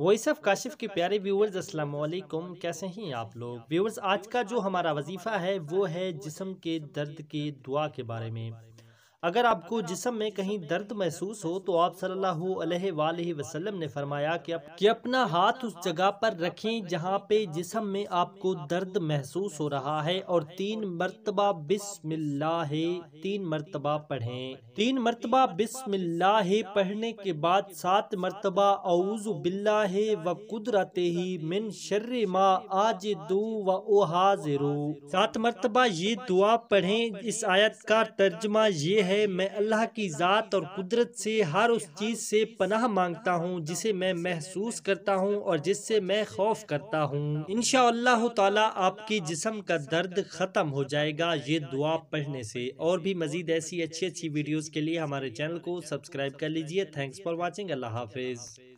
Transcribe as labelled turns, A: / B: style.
A: voice of Kashif के प्यारे viewers अस्सलाम वालेकुम कैसे हैं आप लोग व्यूवर्स आज का जो हमारा वजीफ़ा है वो है जिसम के दर्द के दुआ के बारे में अगर आपको जिसम में कहीं दर्द महसूस हो तो आप सल्लल्लाहु अलैहि वसल्लम ने फरमाया कि, अप, कि अपना हाथ उस जगह पर रखें जहां पे जिसम में आपको दर्द महसूस हो रहा है और तीन मरतबा बिस्मिल्लाह तीन मरतबा पढ़ें तीन मरतबा बिस्मिल्लाह पढ़ने के बाद सात मरतबा अउज बिल्लाह व कुदरत ही मिन शर्र मा आज दू व ओ हाजिरू सात मरतबा ये दुआ पढ़े इस आयत का तर्जमा ये है है मैं अल्लाह की ज़ात और कुदरत से हर उस चीज़ से पनाह मांगता हूँ जिसे मैं महसूस करता हूँ और जिससे मैं खौफ करता हूँ इन ताला आपके जिसम का दर्द ख़त्म हो जाएगा ये दुआ पढ़ने से और भी मज़ीद ऐसी अच्छी अच्छी वीडियोज़ के लिए हमारे चैनल को सब्सक्राइब कर लीजिए थैंक्स फॉर वॉचिंग अल्लाह हाफिज़